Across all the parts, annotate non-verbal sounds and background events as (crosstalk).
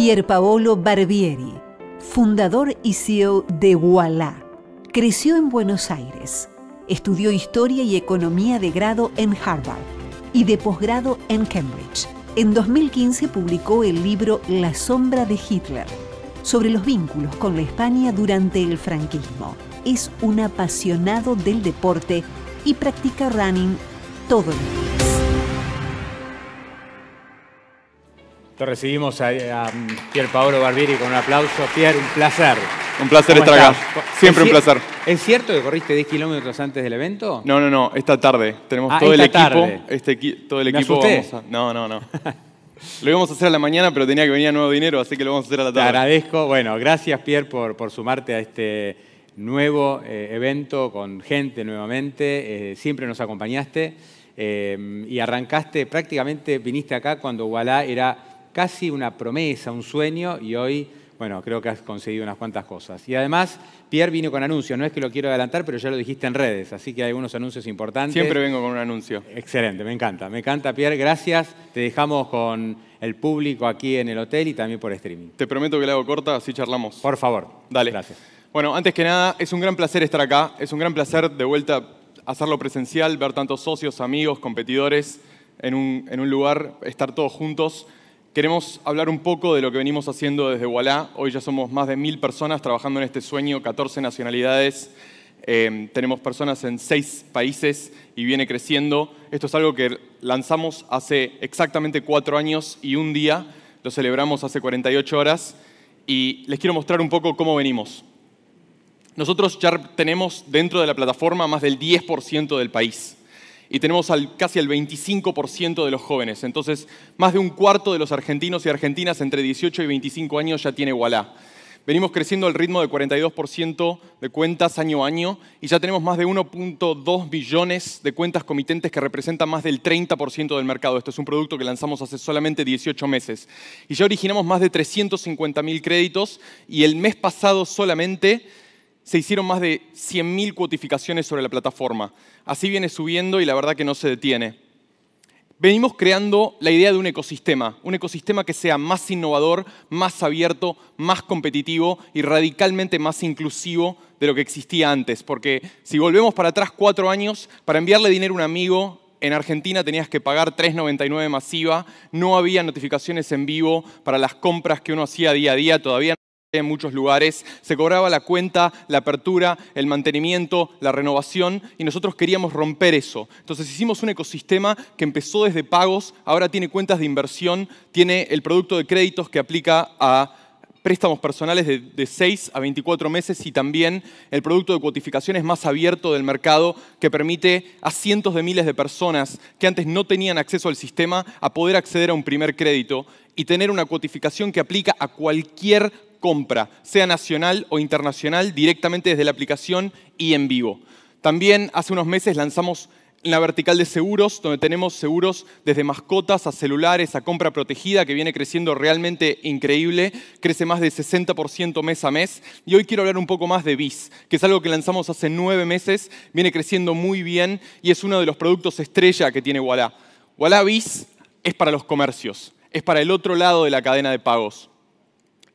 Pierpaolo Barbieri, fundador y CEO de Wallah. Creció en Buenos Aires. Estudió Historia y Economía de grado en Harvard y de posgrado en Cambridge. En 2015 publicó el libro La sombra de Hitler, sobre los vínculos con la España durante el franquismo. Es un apasionado del deporte y practica running todo el día. Te recibimos a, Pierre Paolo Barbieri con un aplauso. Pierre, un placer. Un placer estar acá. Siempre un placer. ¿Es cierto que corriste 10 kilómetros antes del evento? No, no, no. Esta tarde. Tenemos ah, todo, el equipo, tarde. Este, todo, el equipo, No, no, no. (laughs) Lo íbamos a hacer a la mañana, pero tenía que venir nuevo dinero, así que lo vamos a hacer a la tarde. Te agradezco. Bueno, gracias, Pierre, por, por sumarte a este nuevo eh, evento con gente nuevamente. Eh, siempre nos acompañaste eh, y arrancaste, prácticamente viniste acá cuando Walá era casi una promesa, un sueño, y hoy, bueno, creo que has conseguido unas cuantas cosas. Y además, Pierre vino con anuncios, no es que lo quiero adelantar, pero ya lo dijiste en redes, así que hay algunos anuncios importantes. Siempre vengo con un anuncio. Excelente, me encanta, me encanta Pierre, gracias. Te dejamos con el público aquí en el hotel y también por streaming. Te prometo que lo hago corta, así charlamos. Por favor. Dale. Gracias. Bueno, antes que nada, es un gran placer estar acá, es un gran placer de vuelta hacerlo presencial, ver tantos socios, amigos, competidores en un, en un lugar, estar todos juntos. Queremos hablar un poco de lo que venimos haciendo desde Walá. Hoy ya somos más de mil personas trabajando en este sueño, 14 nacionalidades. Eh, tenemos personas en seis países y viene creciendo. Esto es algo que lanzamos hace exactamente cuatro años y un día. Lo celebramos hace 48 horas y les quiero mostrar un poco cómo venimos. Nosotros ya tenemos dentro de la plataforma más del 10% del país y tenemos al, casi el 25% de los jóvenes. Entonces, más de un cuarto de los argentinos y argentinas entre 18 y 25 años ya tiene Wallah. Venimos creciendo al ritmo de 42% de cuentas año a año y ya tenemos más de 1.2 billones de cuentas comitentes que representan más del 30% del mercado. Esto es un producto que lanzamos hace solamente 18 meses. Y ya originamos más de 350.000 créditos y el mes pasado solamente se hicieron más de 100.000 cuotificaciones sobre la plataforma. Así viene subiendo y la verdad que no se detiene. Venimos creando la idea de un ecosistema, un ecosistema que sea más innovador, más abierto, más competitivo y radicalmente más inclusivo de lo que existía antes. Porque si volvemos para atrás cuatro años, para enviarle dinero a un amigo en Argentina tenías que pagar 3.99 masiva, no había notificaciones en vivo para las compras que uno hacía día a día, todavía en muchos lugares, se cobraba la cuenta, la apertura, el mantenimiento, la renovación, y nosotros queríamos romper eso. Entonces hicimos un ecosistema que empezó desde pagos, ahora tiene cuentas de inversión, tiene el producto de créditos que aplica a préstamos personales de, 6 a 24 meses y también el producto de cuotificaciones más abierto del mercado que permite a cientos de miles de personas que antes no tenían acceso al sistema a poder acceder a un primer crédito y tener una cuotificación que aplica a cualquier compra, sea nacional o internacional, directamente desde la aplicación y en vivo. También hace unos meses lanzamos la vertical de seguros, donde tenemos seguros desde mascotas a celulares, a compra protegida, que viene creciendo realmente increíble, crece más de 60% mes a mes. Y hoy quiero hablar un poco más de BIS, que es algo que lanzamos hace nueve meses, viene creciendo muy bien y es uno de los productos estrella que tiene Walla. Walla BIS es para los comercios, es para el otro lado de la cadena de pagos.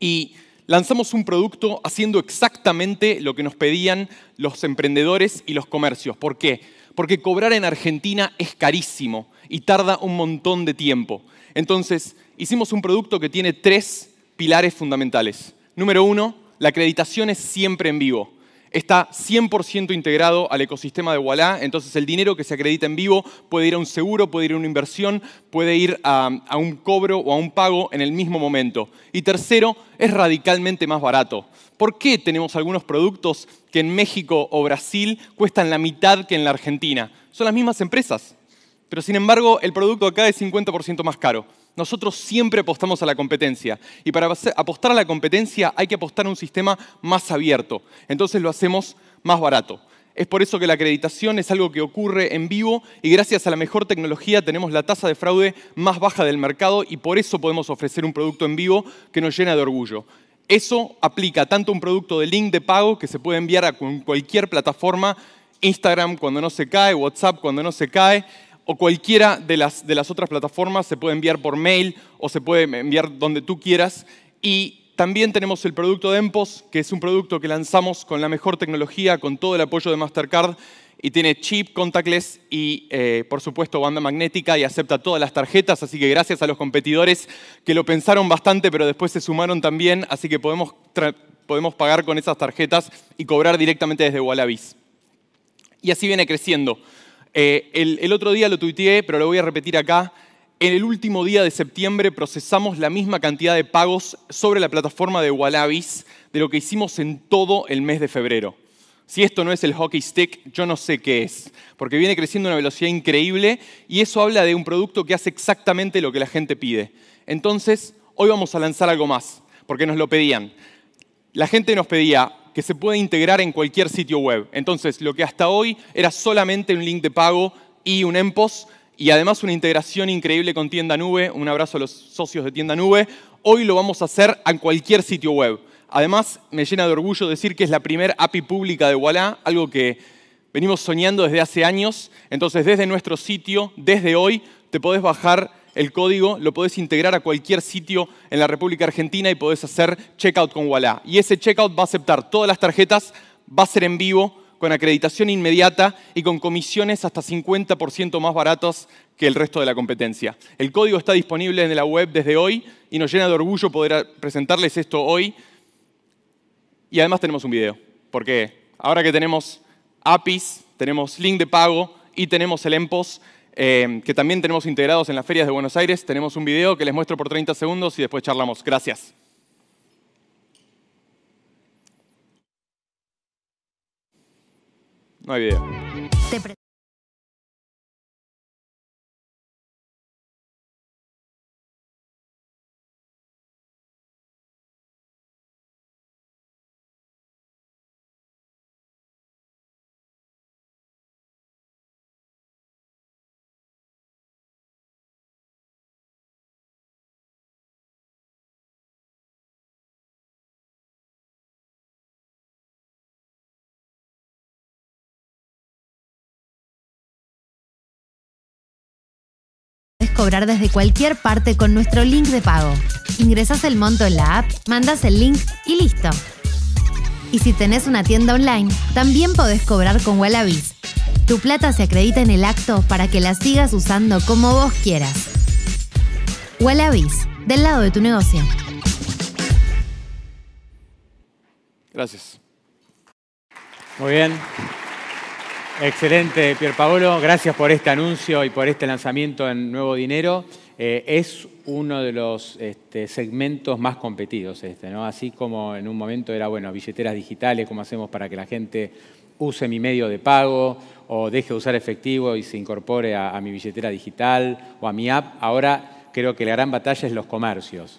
Y lanzamos un producto haciendo exactamente lo que nos pedían los emprendedores y los comercios. ¿Por qué? Porque cobrar en Argentina es carísimo y tarda un montón de tiempo. Entonces, hicimos un producto que tiene tres pilares fundamentales. Número uno, la acreditación es siempre en vivo está 100% integrado al ecosistema de Wallah, entonces el dinero que se acredita en vivo puede ir a un seguro, puede ir a una inversión, puede ir a, a un cobro o a un pago en el mismo momento. Y tercero, es radicalmente más barato. ¿Por qué tenemos algunos productos que en México o Brasil cuestan la mitad que en la Argentina? Son las mismas empresas, pero sin embargo el producto acá es 50% más caro. Nosotros siempre apostamos a la competencia y para apostar a la competencia hay que apostar a un sistema más abierto. Entonces lo hacemos más barato. Es por eso que la acreditación es algo que ocurre en vivo y gracias a la mejor tecnología tenemos la tasa de fraude más baja del mercado y por eso podemos ofrecer un producto en vivo que nos llena de orgullo. Eso aplica tanto un producto de link de pago que se puede enviar a cualquier plataforma, Instagram cuando no se cae, WhatsApp cuando no se cae, o cualquiera de las, de las otras plataformas, se puede enviar por mail o se puede enviar donde tú quieras. Y también tenemos el producto de Empos, que es un producto que lanzamos con la mejor tecnología, con todo el apoyo de Mastercard, y tiene chip, contactless y, eh, por supuesto, banda magnética y acepta todas las tarjetas. Así que gracias a los competidores que lo pensaron bastante, pero después se sumaron también. Así que podemos, podemos pagar con esas tarjetas y cobrar directamente desde Wallabies. Y así viene creciendo. Eh, el, el otro día lo tuiteé, pero lo voy a repetir acá. En el último día de septiembre procesamos la misma cantidad de pagos sobre la plataforma de Wallabies de lo que hicimos en todo el mes de febrero. Si esto no es el hockey stick, yo no sé qué es, porque viene creciendo a una velocidad increíble y eso habla de un producto que hace exactamente lo que la gente pide. Entonces, hoy vamos a lanzar algo más, porque nos lo pedían. La gente nos pedía que se puede integrar en cualquier sitio web. Entonces, lo que hasta hoy era solamente un link de pago y un EMPOS, y además una integración increíble con Tienda Nube, un abrazo a los socios de Tienda Nube, hoy lo vamos a hacer en cualquier sitio web. Además, me llena de orgullo decir que es la primera API pública de Walla, algo que venimos soñando desde hace años. Entonces, desde nuestro sitio, desde hoy, te podés bajar el código lo podés integrar a cualquier sitio en la República Argentina y podés hacer checkout con Wallah. Y ese checkout va a aceptar todas las tarjetas, va a ser en vivo, con acreditación inmediata y con comisiones hasta 50% más baratas que el resto de la competencia. El código está disponible en la web desde hoy y nos llena de orgullo poder presentarles esto hoy. Y además tenemos un video, porque ahora que tenemos APIs, tenemos link de pago y tenemos el EMPOS, eh, que también tenemos integrados en las ferias de Buenos Aires. Tenemos un video que les muestro por 30 segundos y después charlamos. Gracias. No hay video. cobrar desde cualquier parte con nuestro link de pago. Ingresas el monto en la app, mandas el link y listo. Y si tenés una tienda online, también podés cobrar con Wallabies. Tu plata se acredita en el acto para que la sigas usando como vos quieras. Wallabies, del lado de tu negocio. Gracias. Muy bien. Excelente, Pierpaolo. Gracias por este anuncio y por este lanzamiento en Nuevo Dinero. Eh, es uno de los este, segmentos más competidos, este, ¿no? Así como en un momento era, bueno, billeteras digitales, cómo hacemos para que la gente use mi medio de pago o deje de usar efectivo y se incorpore a, a mi billetera digital o a mi app. Ahora creo que la gran batalla es los comercios.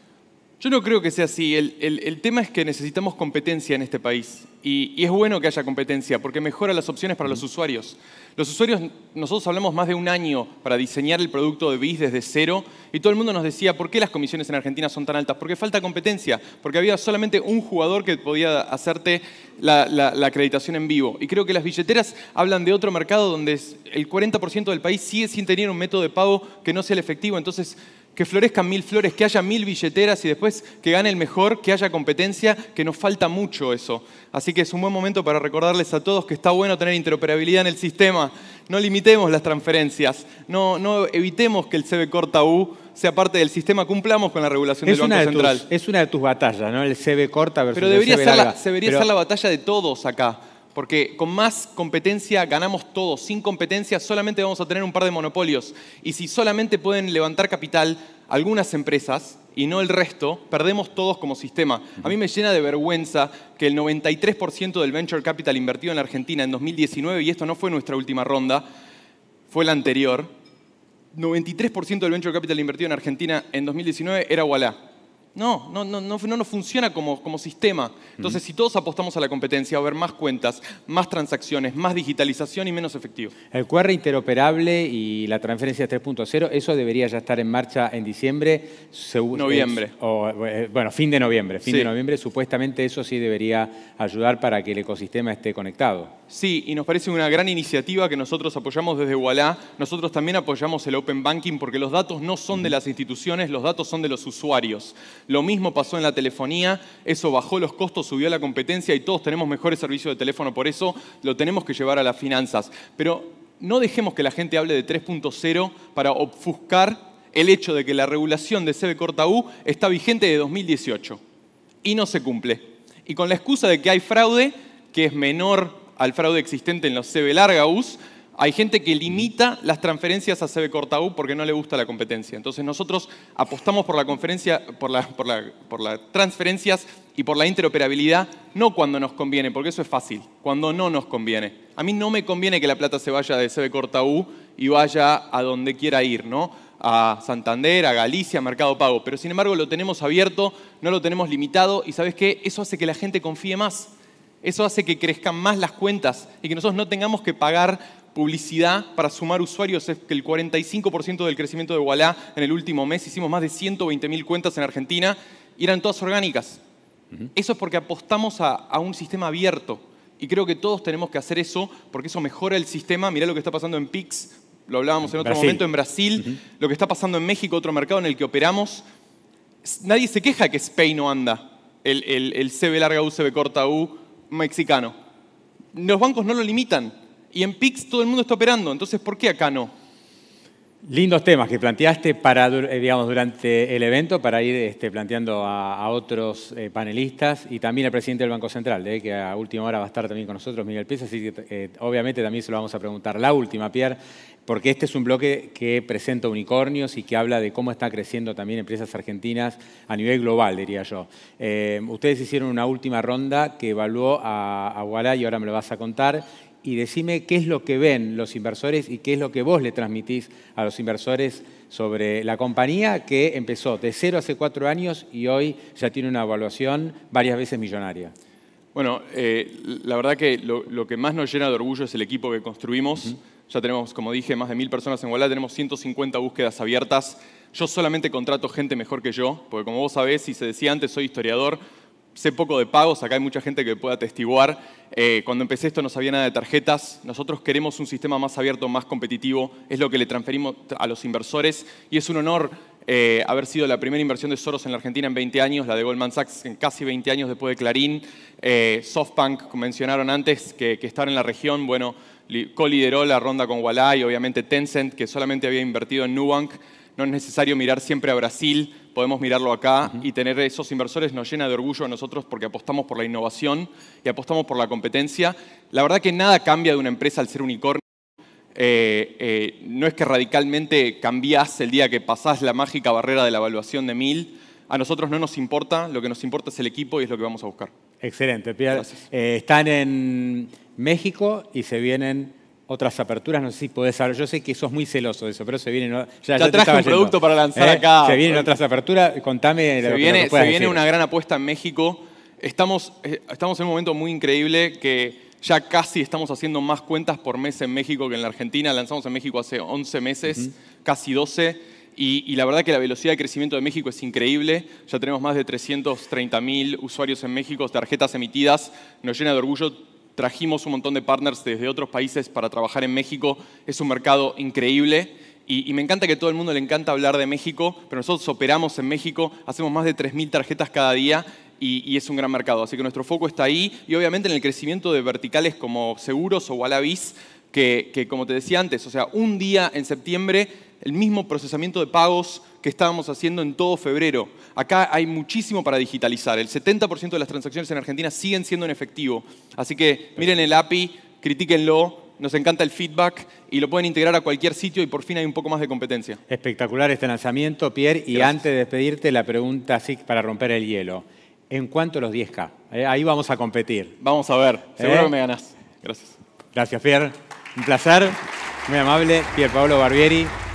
Yo no creo que sea así. El, tema es que necesitamos competencia en este país. Y, es bueno que haya competencia porque mejora las opciones para los usuarios. Los usuarios, nosotros hablamos más de un año para diseñar el producto de BIS desde cero y todo el mundo nos decía por qué las comisiones en Argentina son tan altas. Porque falta competencia, porque había solamente un jugador que podía hacerte la, la acreditación en vivo. Y creo que las billeteras hablan de otro mercado donde el 40% del país sigue sin tener un método de pago que no sea el efectivo. Entonces, que florezcan mil flores, que haya mil billeteras y después que gane el mejor, que haya competencia, que nos falta mucho eso. Así que es un buen momento para recordarles a todos que está bueno tener interoperabilidad en el sistema. No limitemos las transferencias, no, no evitemos que el CB corta U sea parte del sistema, cumplamos con la regulación es del Banco Central. es una de tus batallas, ¿no? El CB corta versus Pero debería ser La, la batalla de todos acá porque con más competencia ganamos todos. Sin competencia solamente vamos a tener un par de monopolios. Y si solamente pueden levantar capital algunas empresas y no el resto, perdemos todos como sistema. A mí me llena de vergüenza que el 93% del venture capital invertido en Argentina en 2019, y esto no fue nuestra última ronda, fue la anterior, 93% del venture capital invertido en Argentina en 2019 era Wallah. No, no, no, no, funciona como, sistema. Entonces, si todos apostamos a la competencia, a ver más cuentas, más transacciones, más digitalización y menos efectivo. El QR interoperable y la transferencia 3.0, eso debería ya estar en marcha en diciembre. Noviembre. o, eh, bueno, fin de noviembre. Fin de noviembre, supuestamente eso sí debería ayudar para que el ecosistema esté conectado. Sí, y nos parece una gran iniciativa que nosotros apoyamos desde Wallah. Nosotros también apoyamos el Open Banking porque los datos no son de las instituciones, los datos son de los usuarios. Lo mismo pasó en la telefonía, eso bajó los costos, subió la competencia y todos tenemos mejores servicios de teléfono, por eso lo tenemos que llevar a las finanzas. Pero no dejemos que la gente hable de 3.0 para ofuscar el hecho de que la regulación de CB corta U está vigente de 2018 y no se cumple. Y con la excusa de que hay fraude, que es menor al fraude existente en los CB larga US, hay gente que limita las transferencias a CB Cortaú porque no le gusta la competencia. Entonces nosotros apostamos por la, conferencia, por las transferencias y por la interoperabilidad, no cuando nos conviene, porque eso es fácil, cuando no nos conviene. A mí no me conviene que la plata se vaya de CB Cortaú y vaya a donde quiera ir, ¿no? a Santander, a Galicia, a Mercado Pago. Pero sin embargo lo tenemos abierto, no lo tenemos limitado y ¿sabes qué? Eso hace que la gente confíe más. Eso hace que crezcan más las cuentas y que nosotros no tengamos que pagar publicidad para sumar usuarios es que el 45% del crecimiento de Wallah en el último mes hicimos más de 120.000 cuentas en Argentina y eran todas orgánicas. Eso es porque apostamos a, un sistema abierto y creo que todos tenemos que hacer eso porque eso mejora el sistema. Mirá lo que está pasando en Pix, lo hablábamos en otro momento en Brasil, lo que está pasando en México, otro mercado en el que operamos. Nadie se queja que Spain no anda, el, el CB larga U, CB corta U mexicano. Los bancos no lo limitan y en PIX todo el mundo está operando. Entonces, ¿por qué acá no? Lindos temas que planteaste para, eh, digamos, durante el evento para ir este, planteando a, otros eh, panelistas y también al presidente del Banco Central, eh, que a última hora va a estar también con nosotros, Miguel Pérez, así que obviamente también se lo vamos a preguntar. La última, Pierre, porque este es un bloque que presenta unicornios y que habla de cómo están creciendo también empresas argentinas a nivel global, diría yo. ustedes hicieron una última ronda que evaluó a, a y ahora me lo vas a contar y decime qué es lo que ven los inversores y qué es lo que vos le transmitís a los inversores sobre la compañía que empezó de cero hace cuatro años y hoy ya tiene una evaluación varias veces millonaria. Bueno, eh, la verdad que lo, que más nos llena de orgullo es el equipo que construimos. Ya tenemos, como dije, más de mil personas en Guadalajara, tenemos 150 búsquedas abiertas. Yo solamente contrato gente mejor que yo, porque como vos sabés, y se decía antes, soy historiador, sé poco de pagos, acá hay mucha gente que pueda atestiguar. Eh, cuando empecé esto no sabía nada de tarjetas. Nosotros queremos un sistema más abierto, más competitivo. Es lo que le transferimos a los inversores. Y es un honor eh, haber sido la primera inversión de Soros en la Argentina en 20 años, la de Goldman Sachs en casi 20 años después de Clarín. Eh, SoftBank, mencionaron antes, que, que estar en la región, bueno, co-lideró la ronda con Wallah y obviamente Tencent, que solamente había invertido en Nubank. No es necesario mirar siempre a Brasil podemos mirarlo acá y tener esos inversores nos llena de orgullo a nosotros porque apostamos por la innovación y apostamos por la competencia. La verdad que nada cambia de una empresa al ser unicornio. Eh, eh, no es que radicalmente cambias el día que pasás la mágica barrera de la evaluación de mil. A nosotros no nos importa, lo que nos importa es el equipo y es lo que vamos a buscar. Excelente, Pierre. Eh, están en México y se vienen otras aperturas, no sé si podés saber. Yo sé que sos muy celoso de eso, pero se viene. Ya, ya, ya traje un producto para lanzar ¿Eh? acá. Se vienen otras aperturas, contame. Se viene, se viene una gran apuesta en México. Estamos, eh, estamos en un momento muy increíble que ya casi estamos haciendo más cuentas por mes en México que en la Argentina. Lanzamos en México hace 11 meses, casi 12. Y, la verdad que la velocidad de crecimiento de México es increíble. Ya tenemos más de 330,000 mil usuarios en México, tarjetas emitidas. Nos llena de orgullo trajimos un montón de partners desde otros países para trabajar en México. Es un mercado increíble y, me encanta que todo el mundo le encanta hablar de México, pero nosotros operamos en México, hacemos más de 3.000 tarjetas cada día y, es un gran mercado. Así que nuestro foco está ahí y obviamente en el crecimiento de verticales como seguros o Wallabies, que, que como te decía antes, o sea, un día en septiembre el mismo procesamiento de pagos que estábamos haciendo en todo febrero. Acá hay muchísimo para digitalizar. El 70% de las transacciones en Argentina siguen siendo en efectivo. Así que miren el API, critíquenlo, nos encanta el feedback y lo pueden integrar a cualquier sitio y por fin hay un poco más de competencia. Espectacular este lanzamiento, Pierre. Y antes de despedirte, la pregunta así para romper el hielo. ¿En cuánto los 10K? Eh, ahí vamos a competir. Vamos a ver. ¿Eh? Seguro que me ganas. Gracias. Gracias, Pierre. Un placer. Muy amable. Pierre Pablo Barbieri.